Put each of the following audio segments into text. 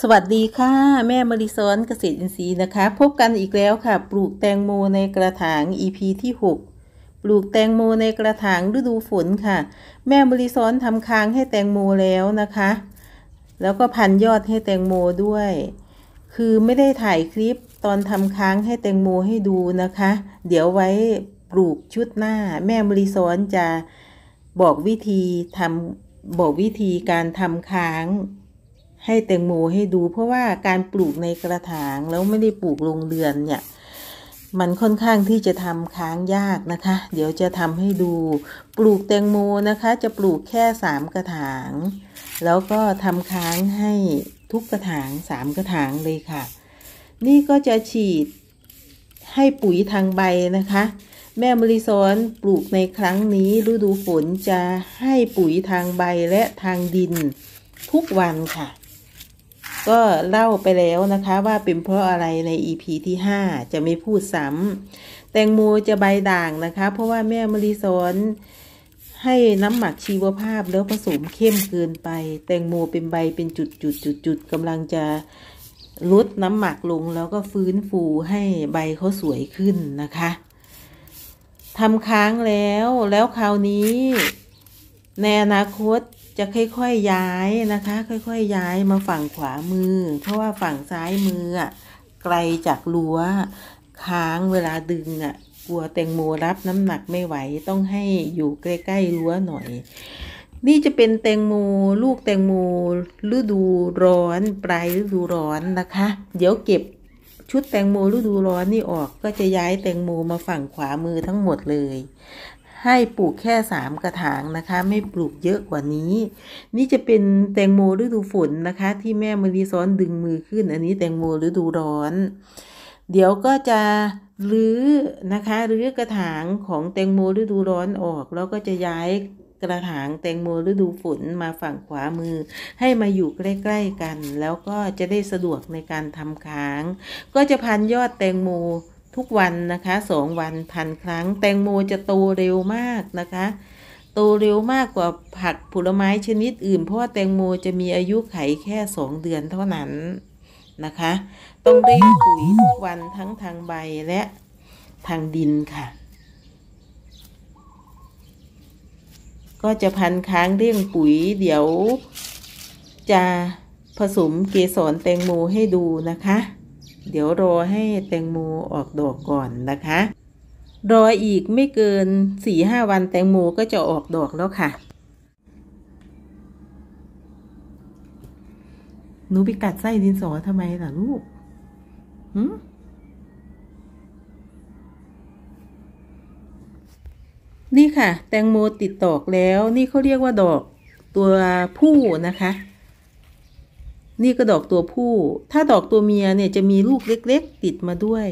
สวัสดีค่ะ แม่มาริซอนเกษตรอินทรีย์นะคะ พบกันอีกแล้วค่ะ ปลูกแตงโมในกระถาง EP ที่ 6 ปลูกแตงโมในกระถางฤดูฝนค่ะ แม่มาริซอนทำค้างให้แตงโมแล้วนะคะ แล้วก็พันยอดให้แตงโมด้วย คือไม่ได้ถ่ายคลิปตอนทำค้างให้แตงโมให้ดูนะคะ เดี๋ยวไว้ปลูกชุดหน้า แม่มาริซอนจะบอกวิธีทำบอกวิธีการทำค้างให้แตงโมให้ดูเพราะว่าการปลูกในกระถางแล้วไม่ได้ปลูกลงเดือนเนี่ยมันค่อนข้างที่จะทำค้างยากนะคะ เดี๋ยวจะทำให้ดูปลูกแตงโมนะคะ จะปลูกแค่สามกระถาง แล้วก็ทำค้างให้ทุกกระถางสามกระถางเลยค่ะ นี่ก็จะฉีดให้ปุ๋ยทางใบนะคะ แม่มริซอนปลูกในครั้งนี้ฤดูฝนจะให้ปุ๋ยทางใบและทางดินทุกวันค่ะก็เล่าไปแล้วนะคะว่าเป็นเพราะอะไรใน EP ที่ 5 จะไม่พูดซ้ำแตงโมจะใบด่างนะคะ เพราะว่าแม่มารีสอนให้น้ำหมักชีวภาพแล้วผสมเข้มเกินไป แตงโมเป็นใบเป็นจุดจุดจุดจุดกำลังจะลดน้ำหมักลงแล้วก็ฟื้นฟูให้ใบเขาสวยขึ้นนะคะทำค้างแล้วแล้วคราวนี้ในอนาคตจะค่อยๆย้ายนะคะ ค่อยๆ ย้ายมาฝั่งขวามือ เพราะว่าฝั่งซ้ายมืออะไกลจากรั้วค้างเวลาดึงอ่ะกลัวแตงโมรับน้ำหนักไม่ไหวต้องให้อยู่ใกล้ๆรั้วหน่อย นี่จะเป็นแตงโมลูกแตงโมฤดูร้อนปลายฤดูร้อนนะคะ เดี๋ยวเก็บชุดแตงโมฤดูร้อนนี่ออก ก็จะย้ายแตงโมมาฝั่งขวามือทั้งหมดเลยให้ปลูกแค่ 3 กระถาง นะคะ ไม่ปลูกเยอะกว่านี้ นี่จะเป็นแตงโมฤดูฝนนะคะ ที่แม่มารีซ้อนดึงมือขึ้น อันนี้แตงโมฤดูร้อน เดี๋ยวก็จะรื้อนะคะรื้อกระถางของแตงโมฤดูร้อนออกแล้วก็จะย้ายกระถางแตงโมฤดูฝนมาฝั่งขวามือ ให้มาอยู่ใกล้ ๆกันแล้วก็จะได้สะดวกในการทำค้าง ก็จะพันยอดแตงโมทุกวันนะคะสอง วันพันครั้งแตง โมจะโตเร็วมากนะคะ โตเร็วมากกว่าผักผลไม้ชนิดอื่นเพราะว่าแตงโมจะมีอายุไขแค่สองเดือนเท่านั้นนะคะต้องเร่งปุ๋ยทุกวันทั้งทางใบและทางดินค่ะ ก็จะพันค้างเร่งปุ๋ยเดี๋ยว จะผสมเกสรแตงโมให้ดูนะคะเดี๋ยวรอให้แตงโมออกดอกก่อนนะคะ รออีกไม่เกินสี่ห้าวันแตงโมก็จะออกดอกแล้วค่ะหนูไปกัดไส้ดินสอทำไมล่ะลูกหืมนี่ค่ะแตงโมติดดอกแล้วนี่เขาเรียกว่าดอกตัวผู้นะคะนี่ก็ดอกตัวผู้ ถ้าดอกตัวเมียเนี่ย จะมีลูกเล็กๆ ติดมาด้วย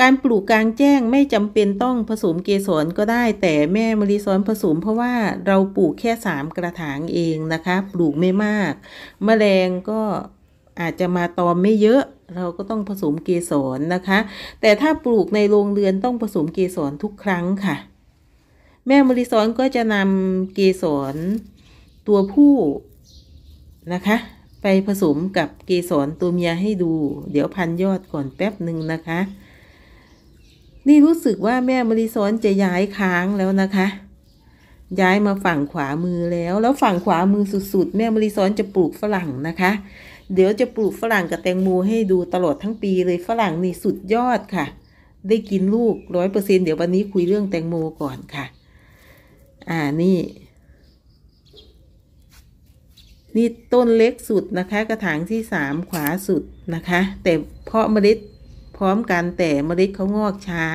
การปลูกกลางแจ้งไม่จำเป็นต้องผสมเกสรก็ได้ แต่แม่มารีซ้อนผสม เพราะว่าเราปลูกแค่สามกระถางเองนะคะ ปลูกไม่มากมแมลงก็อาจจะมาตอมไม่เยอะ เราก็ต้องผสมเกสรนะคะ แต่ถ้าปลูกในโรงเรือนต้องผสมเกสรทุกครั้งค่ะ แม่มริซ้อนก็จะนำเกสรตัวผู้นะคะไปผสมกับเกสรตัวเมียให้ดู เดี๋ยวพัน ยอดก่อนแป๊บหนึ่งนะคะ นี่รู้สึกว่าแม่มริซอนจะย้ายค้างแล้วนะคะ ย้ายมาฝั่งขวามือแล้ว แล้วฝั่งขวามือสุดๆแม่มริซอนจะปลูกฝรั่งนะคะ เดี๋ยวจะปลูกฝรั่งกับ แตง โมให้ดูตลอดทั้งปีเลยฝรั่งนี่สุดยอดค่ะ ได้กินลูกร้อยเปอร์เซ็นเดี๋ยววันนี้คุยเรื่องแตงโมก่อนค่ะ อ่านี่นี่ ต้นเล็กสุด นะคะกระถางที่สามขวาสุดนะคะ แต่เพาะเมล็ดพร้อมกันแต่เมล็ดเขางอกช้า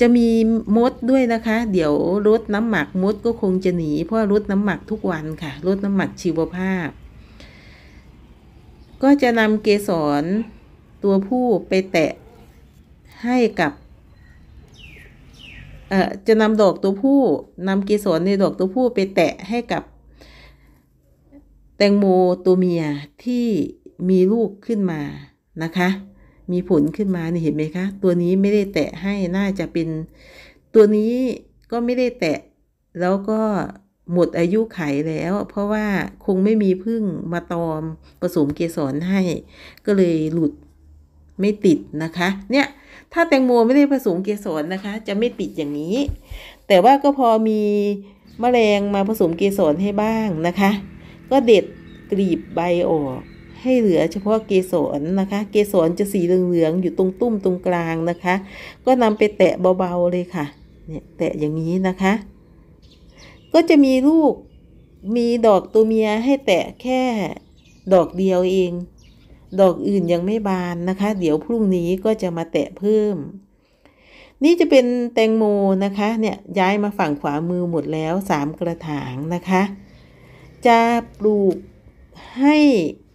จะมีมดด้วยนะคะ เดี๋ยวรดน้ำหมักมดก็คงจะหนี เพราะรดน้ำหมักทุกวันค่ะรดน้ำหมักชีวภาพ ก็จะนำเกสรตัวผู้ไปแตะให้กับจะนำดอกตัวผู้นำเกสรในดอกตัวผู้ไปแตะให้กับแตงโมตัวเมียที่มีลูกขึ้นมานะคะ มีผลขึ้นมานี่เห็นไหมคะ ตัวนี้ไม่ได้แตะให้น่าจะเป็นตัวนี้ก็ไม่ได้แตะแล้วก็หมดอายุไขแล้ว เพราะว่าคงไม่มีพึ่งมาตอมผสมเกสรให้ ก็เลยหลุดไม่ติดนะคะ เนี่ยถ้าแตงโมไม่ได้ผสมเกสรนะคะ จะไม่ติดอย่างนี้ แต่ว่าก็พอมีแมลงมาผสมเกสรให้บ้างนะคะก็เด็ดกลีบใบออกให้เหลือเฉพาะเกสรนะคะ เกสรจะสีเหลืองๆอยู่ตรงตุ้มตรงกลางนะคะ ก็นำไปแตะเบาๆเลยค่ะเนี่ยแตะอย่างนี้นะคะ ก็จะมีลูก มีดอกตัวเมียให้แตะแค่ดอกเดียวเอง ดอกอื่นยังไม่บานนะคะ เดี๋ยวพรุ่งนี้ก็จะมาแตะเพิ่ม นี่จะเป็นแตงโมนะคะ เนี่ยย้ายมาฝั่งขวามือหมดแล้วสามกระถางนะคะจะปลูกให้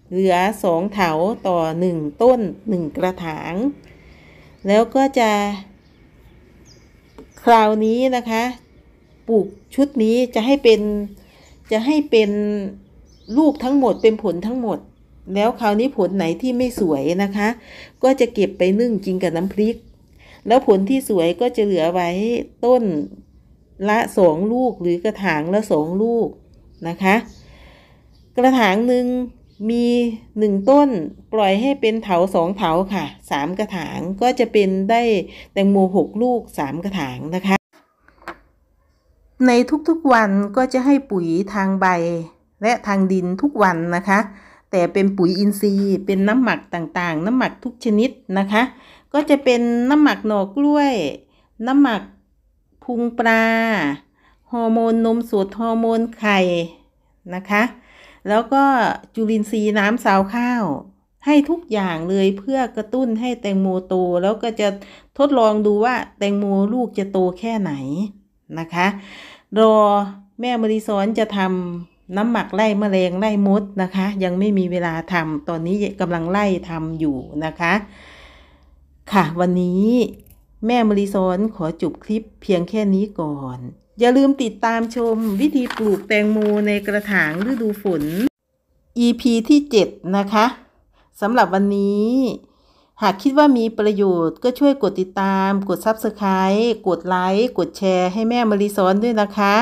เหลือสองเถาต่อหนึ่งต้นหนึ่งกระถาง แล้วก็จะคราวนี้นะคะ ปลูกชุดนี้จะให้เป็นจะให้เป็นลูกทั้งหมดเป็นผลทั้งหมด แล้วคราวนี้ผลไหนที่ไม่สวยนะคะ ก็จะเก็บไปนึ่งกินกับน้ำพริก แล้วผลที่สวยก็จะเหลือไว้ต้นละสองลูกหรือกระถางละสองลูกนะคะกระถางหนึ่งมีหนึ่งต้นปล่อยให้เป็นเถาสองเถาค่ะสามกระถางก็จะเป็นได้แตงโมหกลูกสามกระถางนะคะในทุกๆวันก็จะให้ปุ๋ยทางใบและทางดินทุกวันนะคะแต่เป็นปุ๋ยอินทรีย์เป็นน้ำหมักต่างๆ น้ำหมักทุกชนิดนะคะก็จะเป็นน้ำหมักหน่อกล้วย น้ำหมักพุงปลาฮอร์โมนนมสดฮอร์โมนไข่นะคะ แล้วก็จุลินทรีย์น้ำสาวข้าว ให้ทุกอย่างเลยเพื่อกระตุ้นให้แตงโมโต แล้วก็จะทดลองดูว่าแตงโมลูกจะโตแค่ไหนนะคะ รอแม่มริสอนจะทำน้ำหมักไล่มแมลงไล่มดนะคะ ยังไม่มีเวลาทำตอนนี้กำลังไล่ทำอยู่นะคะ ค่ะวันนี้แม่มริสอนขอจบคลิปเพียงแค่นี้ก่อนอย่าลืมติดตามชม วิธีปลูกแตงโมในกระถางฤดูฝน EP ที่ 7 นะคะ สำหรับวันนี้ หากคิดว่ามีประโยชน์ก็ช่วยกดติดตาม กด Subscribe กดไลค์กดแชร์ให้แม่มาริซ้อนด้วยนะคะ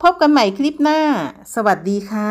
พบกันใหม่คลิปหน้า สวัสดีค่ะ